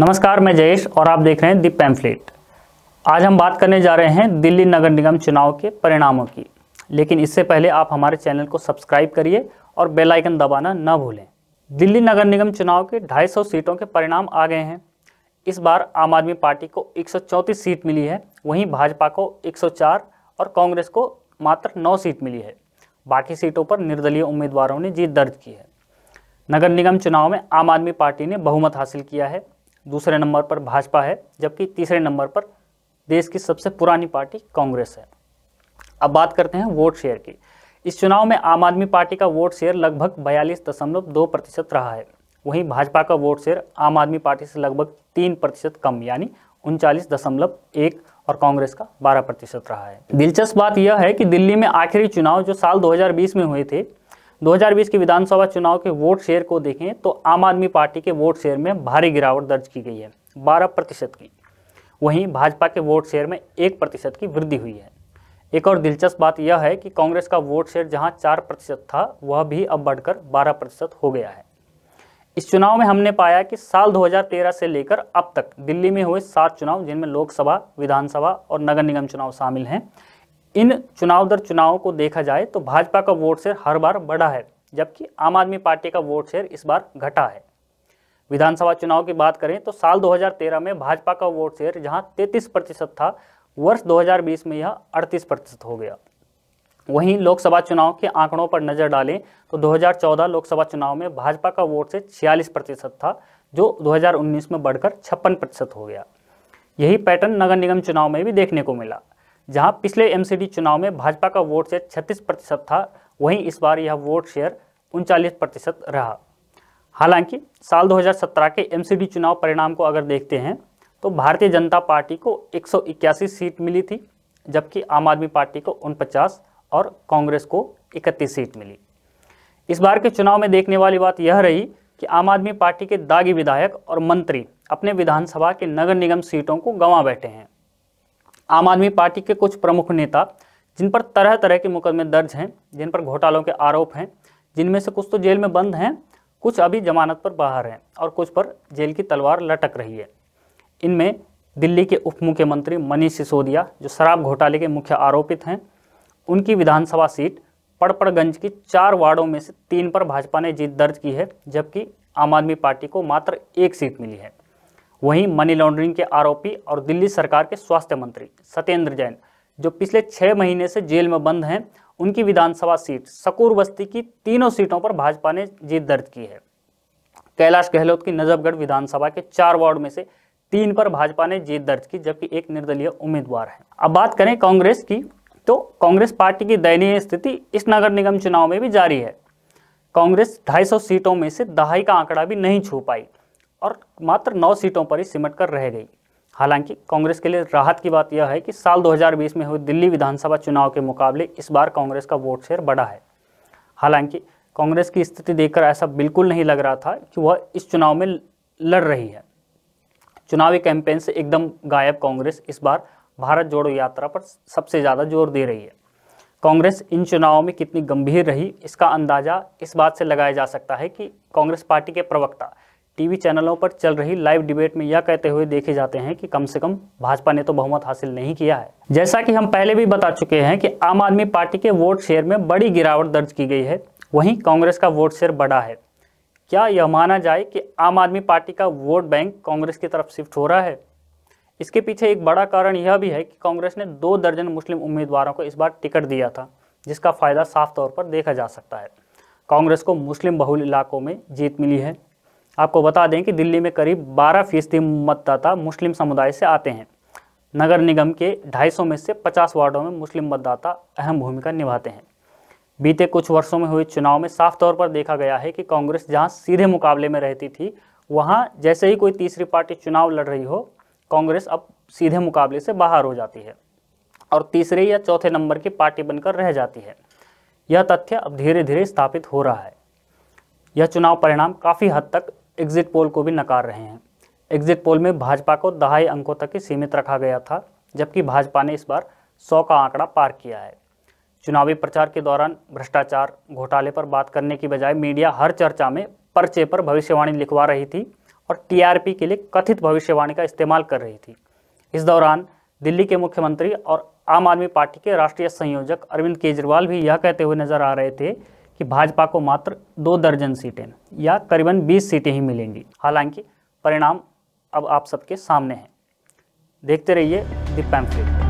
नमस्कार मैं जयेश और आप देख रहे हैं दी पैम्फलेट आज हम बात करने जा रहे हैं दिल्ली नगर निगम चुनाव के परिणामों की लेकिन इससे पहले आप हमारे चैनल को सब्सक्राइब करिए और बेल आइकन दबाना न भूलें दिल्ली नगर निगम चुनाव के 250 सीटों के परिणाम आ गए हैं इस बार आम आदमी पार्टी को एक सीट मिली है वहीं भाजपा को एक और कांग्रेस को मात्र नौ सीट मिली है बाकी सीटों पर निर्दलीय उम्मीदवारों ने जीत दर्ज की है नगर निगम चुनाव में आम आदमी पार्टी ने बहुमत हासिल किया है दूसरे नंबर पर भाजपा है जबकि तीसरे नंबर पर देश की सबसे पुरानी पार्टी कांग्रेस है अब बात करते हैं वोट शेयर की इस चुनाव में आम आदमी पार्टी का वोट शेयर लगभग बयालीस दशमलव दो प्रतिशत रहा है वहीं भाजपा का वोट शेयर आम आदमी पार्टी से लगभग तीन प्रतिशत कम यानी उनचालीस दशमलव एक और कांग्रेस का बारह प्रतिशत रहा है दिलचस्प बात यह है कि दिल्ली में आखिरी चुनाव जो साल 2020 में हुए थे 2020 के विधानसभा चुनाव के वोट शेयर को देखें तो आम आदमी पार्टी के वोट शेयर में भारी गिरावट दर्ज की गई है 12 प्रतिशत की वहीं भाजपा के वोट शेयर में एक प्रतिशत की वृद्धि हुई है एक और दिलचस्प बात यह है कि कांग्रेस का वोट शेयर जहां चार प्रतिशत था वह भी अब बढ़कर बारह प्रतिशत हो गया है इस चुनाव में हमने पाया कि साल दो से लेकर अब तक दिल्ली में हुए सात चुनाव जिनमें लोकसभा विधानसभा और नगर निगम चुनाव शामिल हैं इन चुनाव दर चुनावों को देखा जाए तो भाजपा का वोट शेयर हर बार बढ़ा है जबकि आम आदमी पार्टी का वोट शेयर इस बार घटा है विधानसभा चुनाव की बात करें तो साल 2013 में भाजपा का वोट शेयर जहां 33 प्रतिशत था वर्ष 2020 में यह 38 प्रतिशत हो गया वहीं लोकसभा चुनाव के आंकड़ों पर नजर डालें तो 2014 लोकसभा चुनाव में भाजपा का वोट शेयर छियालीस प्रतिशत था जो 2019 में बढ़कर छप्पन प्रतिशत हो गया यही पैटर्न नगर निगम चुनाव में भी देखने को मिला जहां पिछले एमसीडी चुनाव में भाजपा का वोट शेयर 36 प्रतिशत था वहीं इस बार यह वोट शेयर उनचालीस प्रतिशत रहा हालांकि साल 2017 के एमसीडी चुनाव परिणाम को अगर देखते हैं तो भारतीय जनता पार्टी को एक सीट मिली थी जबकि आम आदमी पार्टी को उनपचास और कांग्रेस को इकतीस सीट मिली इस बार के चुनाव में देखने वाली बात यह रही कि आम आदमी पार्टी के दागी विधायक और मंत्री अपने विधानसभा के नगर निगम सीटों को गंवा बैठे हैं आम आदमी पार्टी के कुछ प्रमुख नेता जिन पर तरह तरह के मुकदमे दर्ज हैं जिन पर घोटालों के आरोप हैं जिनमें से कुछ तो जेल में बंद हैं कुछ अभी जमानत पर बाहर हैं और कुछ पर जेल की तलवार लटक रही है इनमें दिल्ली के उप मुख्यमंत्री मनीष सिसोदिया जो शराब घोटाले के मुख्य आरोपित हैं उनकी विधानसभा सीट पड़पड़गंज की चार वार्डों में से तीन पर भाजपा ने जीत दर्ज की है जबकि आम आदमी पार्टी को मात्र एक सीट मिली है वहीं मनी लॉन्ड्रिंग के आरोपी और दिल्ली सरकार के स्वास्थ्य मंत्री सत्येंद्र जैन जो पिछले छः महीने से जेल में बंद हैं उनकी विधानसभा सीट सकूर बस्ती की तीनों सीटों पर भाजपा ने जीत दर्ज की है कैलाश गहलोत की नजफगढ़ विधानसभा के चार वार्ड में से तीन पर भाजपा ने जीत दर्ज की जबकि एक निर्दलीय उम्मीदवार है अब बात करें कांग्रेस की तो कांग्रेस पार्टी की दयनीय स्थिति इस नगर निगम चुनाव में भी जारी है कांग्रेस 250 सीटों में से दहाई का आंकड़ा भी नहीं छू पाई और मात्र नौ सीटों पर ही सिमट कर रह गई हालांकि कांग्रेस के लिए राहत की बात यह है कि साल 2020 में हुए दिल्ली विधानसभा चुनाव के मुकाबले इस बार कांग्रेस का वोट शेयर बढ़ा है हालांकि कांग्रेस की स्थिति देखकर ऐसा बिल्कुल नहीं लग रहा था कि वह इस चुनाव में लड़ रही है चुनावी कैंपेन से एकदम गायब कांग्रेस इस बार भारत जोड़ो यात्रा पर सबसे ज़्यादा जोर दे रही है कांग्रेस इन चुनावों में कितनी गंभीर रही इसका अंदाज़ा इस बात से लगाया जा सकता है कि कांग्रेस पार्टी के प्रवक्ता टीवी चैनलों पर चल रही लाइव डिबेट में यह कहते हुए देखे जाते हैं कि कम से कम भाजपा ने तो बहुमत हासिल नहीं किया है जैसा कि हम पहले भी बता चुके हैं कि आम आदमी पार्टी के वोट शेयर में बड़ी गिरावट दर्ज की गई है वहीं कांग्रेस का वोट शेयर बड़ा है क्या यह माना जाए कि आम आदमी पार्टी का वोट बैंक कांग्रेस की तरफ शिफ्ट हो रहा है इसके पीछे एक बड़ा कारण यह भी है कि कांग्रेस ने दो दर्जन मुस्लिम उम्मीदवारों को इस बार टिकट दिया था जिसका फ़ायदा साफ तौर पर देखा जा सकता है कांग्रेस को मुस्लिम बहुल इलाकों में जीत मिली है आपको बता दें कि दिल्ली में करीब बारह फीसदी मतदाता मुस्लिम समुदाय से आते हैं नगर निगम के 250 में से 50 वार्डों में मुस्लिम मतदाता अहम भूमिका निभाते हैं बीते कुछ वर्षों में हुए चुनाव में साफ तौर पर देखा गया है कि कांग्रेस जहां सीधे मुकाबले में रहती थी वहां जैसे ही कोई तीसरी पार्टी चुनाव लड़ रही हो कांग्रेस अब सीधे मुकाबले से बाहर हो जाती है और तीसरे या चौथे नंबर की पार्टी बनकर रह जाती है यह तथ्य अब धीरे धीरे स्थापित हो रहा है यह चुनाव परिणाम काफ़ी हद तक एग्जिट पोल को भी नकार रहे हैं एग्जिट पोल में भाजपा को दहाई अंकों तक ही सीमित रखा गया था जबकि भाजपा ने इस बार सौ का आंकड़ा पार किया है चुनावी प्रचार के दौरान भ्रष्टाचार घोटाले पर बात करने की बजाय मीडिया हर चर्चा में पर्चे पर भविष्यवाणी लिखवा रही थी और टीआरपी के लिए कथित भविष्यवाणी का इस्तेमाल कर रही थी इस दौरान दिल्ली के मुख्यमंत्री और आम आदमी पार्टी के राष्ट्रीय संयोजक अरविंद केजरीवाल भी यह कहते हुए नजर आ रहे थे कि भाजपा को मात्र दो दर्जन सीटें या करीबन 20 सीटें ही मिलेंगी हालांकि परिणाम अब आप सबके सामने हैं देखते रहिए द पैम्फलेट